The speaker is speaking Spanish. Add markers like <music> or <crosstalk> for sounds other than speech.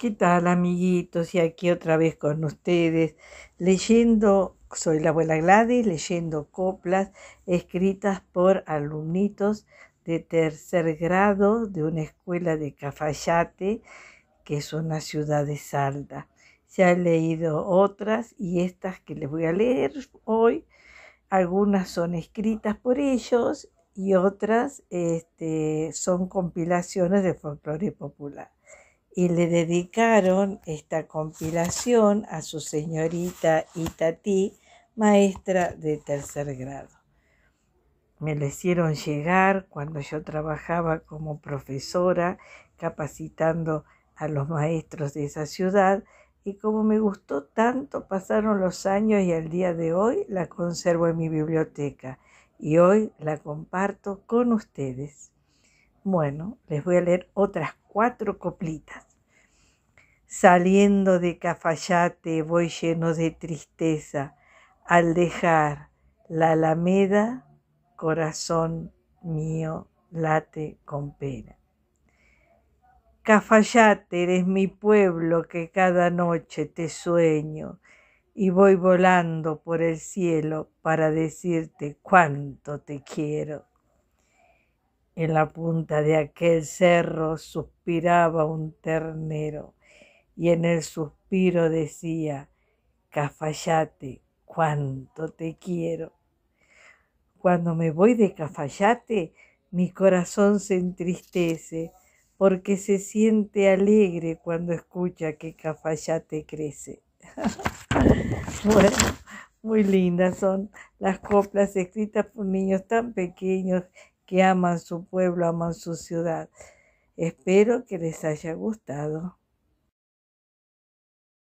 ¿Qué tal amiguitos? Y aquí otra vez con ustedes, leyendo, soy la abuela Gladys, leyendo coplas escritas por alumnitos de tercer grado de una escuela de Cafayate, que es una ciudad de Salda. Se han leído otras y estas que les voy a leer hoy, algunas son escritas por ellos y otras este, son compilaciones de folclore popular y le dedicaron esta compilación a su señorita Itatí, maestra de tercer grado. Me la hicieron llegar cuando yo trabajaba como profesora capacitando a los maestros de esa ciudad y como me gustó tanto pasaron los años y al día de hoy la conservo en mi biblioteca y hoy la comparto con ustedes. Bueno, les voy a leer otras cuatro coplitas. Saliendo de Cafayate voy lleno de tristeza al dejar la alameda, corazón mío late con pena. Cafayate eres mi pueblo que cada noche te sueño y voy volando por el cielo para decirte cuánto te quiero. En la punta de aquel cerro suspiraba un ternero y en el suspiro decía, Cafayate, cuánto te quiero. Cuando me voy de Cafayate, mi corazón se entristece porque se siente alegre cuando escucha que Cafayate crece. <laughs> bueno, muy lindas son las coplas escritas por niños tan pequeños que aman su pueblo, aman su ciudad. Espero que les haya gustado.